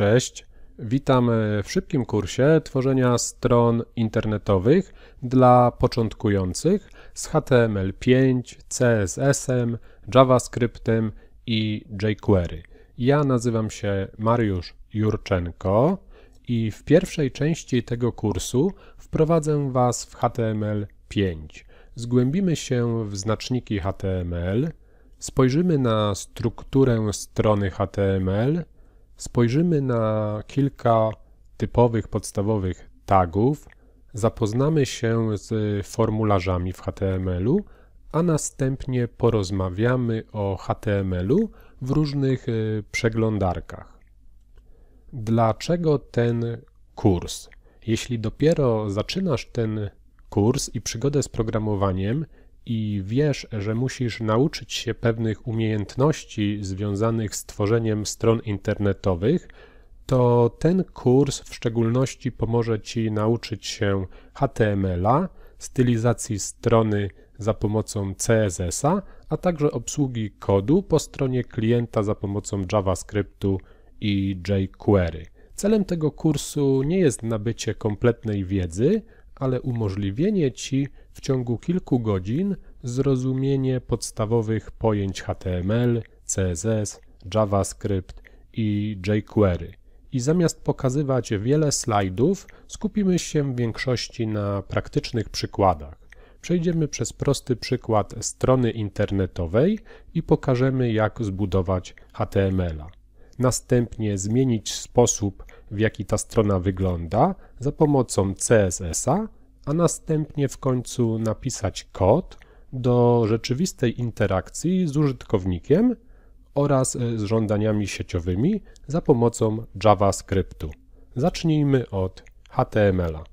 Cześć. Witam e, w szybkim kursie tworzenia stron internetowych dla początkujących z HTML5, CSS-em, JavaScriptem i jQuery. Ja nazywam się Mariusz Jurczenko i w pierwszej części tego kursu wprowadzę Was w HTML5. Zgłębimy się w znaczniki HTML, spojrzymy na strukturę strony HTML – Spojrzymy na kilka typowych podstawowych tagów, zapoznamy się z formularzami w HTML-u, a następnie porozmawiamy o HTML-u w różnych y, przeglądarkach. Dlaczego ten kurs? Jeśli dopiero zaczynasz ten kurs i przygodę z programowaniem, i wiesz, że musisz nauczyć się pewnych umiejętności związanych z tworzeniem stron internetowych, to ten kurs w szczególności pomoże Ci nauczyć się HTML-a, stylizacji strony za pomocą CSS-a, a także obsługi kodu po stronie klienta za pomocą JavaScriptu i jQuery. Celem tego kursu nie jest nabycie kompletnej wiedzy, ale umożliwienie ci w ciągu kilku godzin zrozumienie podstawowych pojęć HTML, CSS, JavaScript i jQuery. I zamiast pokazywać wiele slajdów, skupimy się w większości na praktycznych przykładach. Przejdziemy przez prosty przykład strony internetowej i pokażemy jak zbudować HTML-a następnie zmienić sposób, w jaki ta strona wygląda za pomocą CSS-a, a następnie w końcu napisać kod do rzeczywistej interakcji z użytkownikiem oraz e, z żądaniami sieciowymi za pomocą JavaScriptu. Zacznijmy od HTML-a.